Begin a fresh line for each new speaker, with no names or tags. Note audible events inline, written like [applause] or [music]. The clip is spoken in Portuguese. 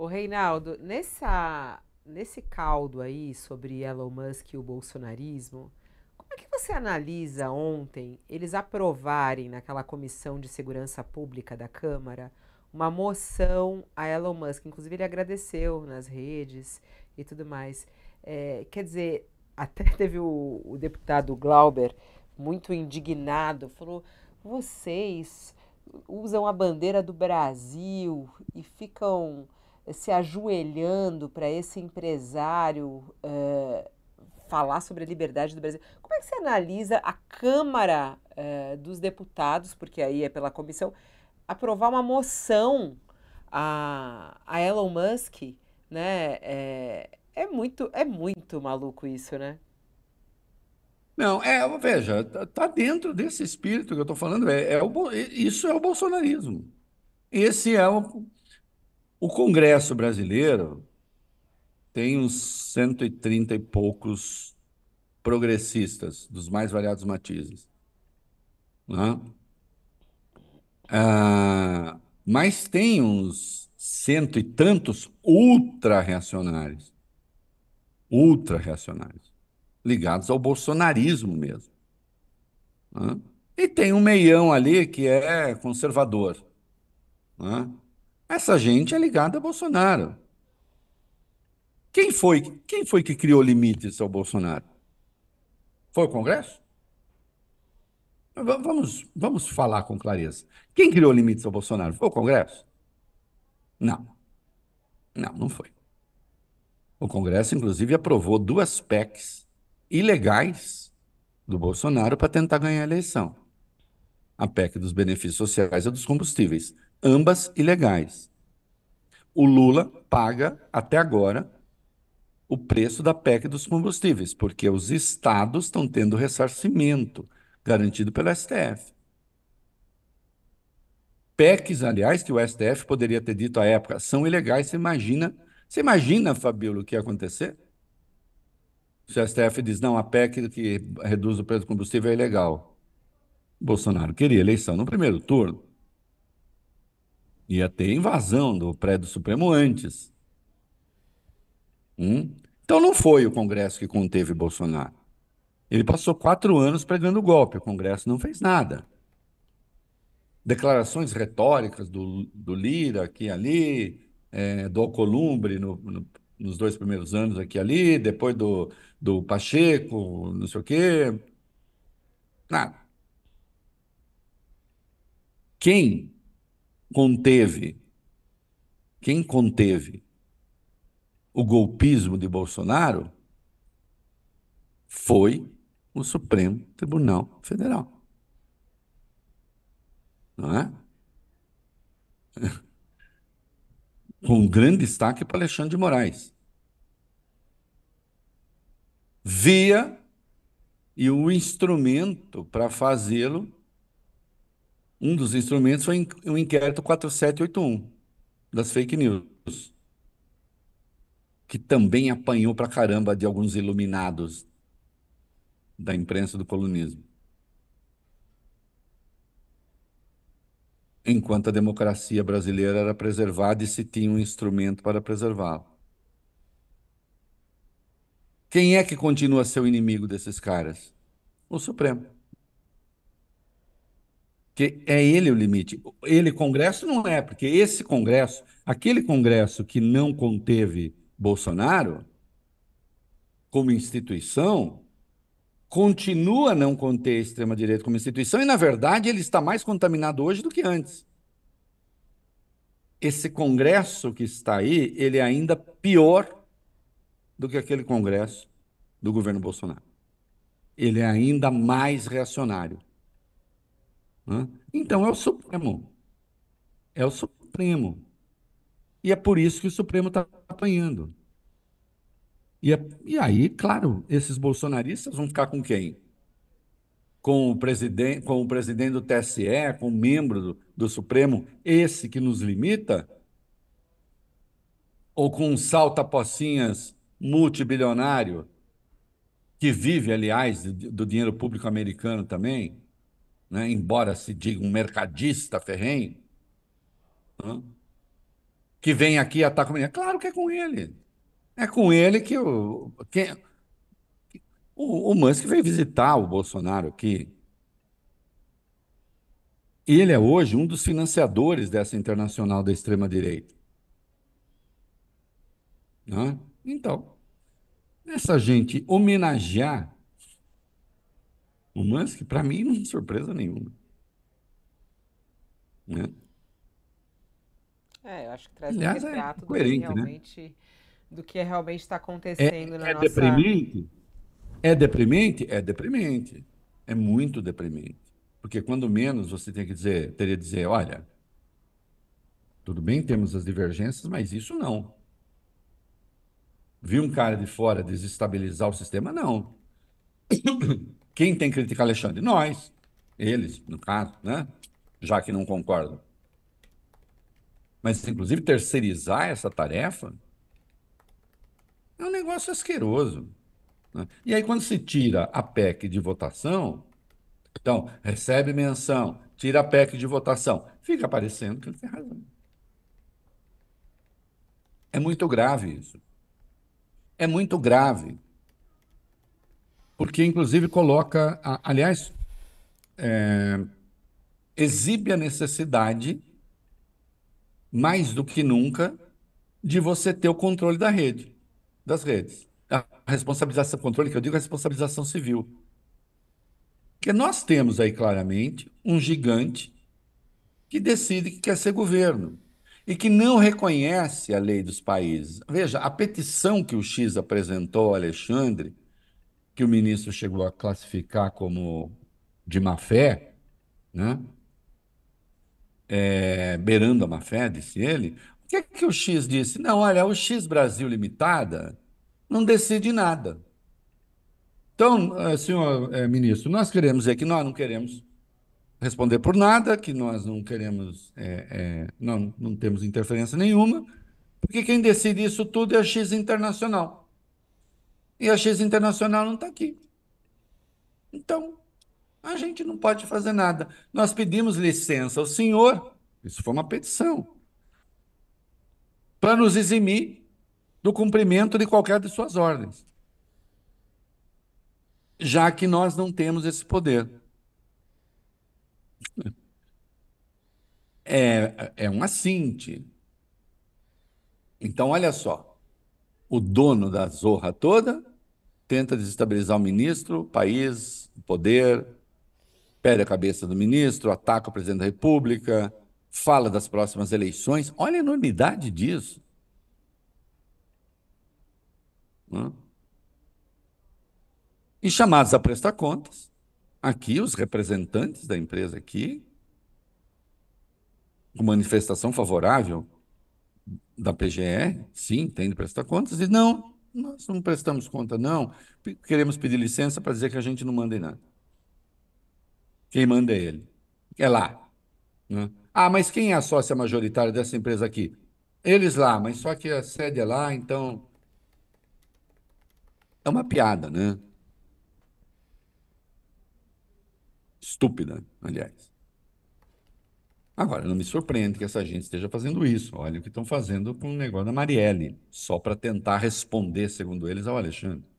O Reinaldo, nessa, nesse caldo aí sobre Elon Musk e o bolsonarismo, como é que você analisa ontem eles aprovarem naquela comissão de segurança pública da Câmara uma moção a Elon Musk? Inclusive ele agradeceu nas redes e tudo mais. É, quer dizer, [laughs] até teve o, o deputado Glauber muito indignado, falou: vocês usam a bandeira do Brasil e ficam se ajoelhando para esse empresário uh, falar sobre a liberdade do Brasil. Como é que você analisa a Câmara uh, dos Deputados, porque aí é pela comissão, aprovar uma moção a, a Elon Musk, né? É, é muito, é muito maluco isso, né? Não, é, veja, tá, tá dentro desse espírito que eu estou falando, é, é o, isso é o bolsonarismo. Esse é o o Congresso brasileiro tem uns 130 e poucos progressistas, dos mais variados matizes. Né? Ah, mas tem uns cento e tantos ultra-reacionários. Ultra-reacionários. Ligados ao bolsonarismo mesmo. Né? E tem um meião ali que é conservador. Né? Essa gente é ligada a Bolsonaro. Quem foi, quem foi que criou limites ao Bolsonaro? Foi o Congresso? Vamos, vamos falar com clareza. Quem criou limites ao Bolsonaro? Foi o Congresso? Não. Não, não foi. O Congresso, inclusive, aprovou duas PECs ilegais do Bolsonaro para tentar ganhar a eleição. A PEC dos benefícios sociais e dos combustíveis ambas ilegais. O Lula paga, até agora, o preço da PEC dos combustíveis, porque os estados estão tendo ressarcimento garantido pelo STF. PECs, aliás, que o STF poderia ter dito à época, são ilegais, você imagina, você imagina, Fabíola, o que ia acontecer? Se o STF diz, não, a PEC que reduz o preço do combustível é ilegal. Bolsonaro queria eleição no primeiro turno. Ia ter invasão do prédio Supremo antes. Hum? Então não foi o Congresso que conteve Bolsonaro. Ele passou quatro anos pregando golpe, o Congresso não fez nada. Declarações retóricas do, do Lira aqui e ali, é, do Alcolumbre no, no, nos dois primeiros anos aqui e ali, depois do, do Pacheco, não sei o quê. Nada. Quem conteve? Quem conteve o golpismo de Bolsonaro foi o Supremo Tribunal Federal. Não é? [laughs] Com grande destaque para Alexandre de Moraes. Via e o instrumento para fazê-lo um dos instrumentos foi o inquérito 4781 das fake news, que também apanhou pra caramba de alguns iluminados da imprensa do colonismo. Enquanto a democracia brasileira era preservada e se tinha um instrumento para preservá-la. Quem é que continua a o inimigo desses caras? O Supremo. Porque é ele o limite. Ele, Congresso, não é, porque esse Congresso, aquele Congresso que não conteve Bolsonaro, como instituição, continua a não conter a extrema-direita como instituição, e, na verdade, ele está mais contaminado hoje do que antes. Esse Congresso que está aí, ele é ainda pior do que aquele Congresso do governo Bolsonaro. Ele é ainda mais reacionário né? Então é o Supremo. É o Supremo. E é por isso que o Supremo está apanhando. E, é, e aí, claro, esses bolsonaristas vão ficar com quem? Com o presidente, com o presidente do TSE, com o membro do, do Supremo, esse que nos limita? Ou com um salta-pocinhas multibilionário que vive, aliás, do dinheiro público americano também? né, embora se diga um mercadista ferrenho, né, que vem aqui e ataca o menino. Claro que é com ele. É com ele que o. Que, o, o Musk veio visitar o Bolsonaro aqui. E ele é hoje um dos financiadores dessa internacional da extrema-direita. Né? Então, essa gente homenagear o Musk, para mim, não é surpresa nenhuma. Né? É, eu acho que traz Aliás, um é retrato é do que realmente né? do que realmente está é, acontecendo é, na é nossa... Deprimente? É deprimente? É deprimente. É muito deprimente. Porque quando menos você tem que dizer, teria que dizer, olha, tudo bem, temos as divergências, mas isso não. vi um cara de fora desestabilizar o sistema? Não. Quem tem que criticar Alexandre? Nós. Eles, no caso, né? Já que não concordam. Mas, inclusive, terceirizar essa tarefa é um negócio asqueroso. Né? E aí, quando se tira a PEC de votação, então, recebe menção, tira a PEC de votação, fica parecendo que ele tem razão. É muito grave isso. É muito grave porque inclusive coloca, aliás, é, exibe a necessidade, mais do que nunca, de você ter o controle da rede, das redes. A responsabilização, controle que eu digo, é a responsabilização civil. Porque nós temos aí claramente um gigante que decide que quer ser governo e que não reconhece a lei dos países. Veja, a petição que o X apresentou ao Alexandre que o ministro chegou a classificar como de má fé, né? É, beirando a má fé, disse ele. O que é que o X disse? Não, olha, o X Brasil Limitada não decide nada. Então, é, senhor é, ministro, nós queremos dizer que nós não queremos responder por nada, que nós não queremos, é, é, não, não temos interferência nenhuma, porque quem decide isso tudo é a X Internacional. E a X Internacional não está aqui. Então, a gente não pode fazer nada. Nós pedimos licença ao senhor, isso foi uma petição, para nos eximir do cumprimento de qualquer de suas ordens, já que nós não temos esse poder. É, é um assinte. Então, olha só o dono da zorra toda, tenta desestabilizar o ministro, o país, o poder, pede a cabeça do ministro, ataca o presidente da República, fala das próximas eleições. Olha a enormidade disso. Hum? E chamados a prestar contas, aqui os representantes da empresa aqui, com manifestação favorável da PGE, sim, tem de prestar contas, e não, nós não prestamos conta, não, queremos pedir licença para dizer que a gente não manda em nada. Quem manda é ele. É lá. Né? Ah, mas quem é a sócia majoritária dessa empresa aqui? Eles lá, mas só que a sede é lá, então. É uma piada, né? Estúpida, aliás. Agora, não me surpreende que essa gente esteja fazendo isso. Olha o que estão fazendo com o negócio da Marielle, só para tentar responder, segundo eles, ao Alexandre.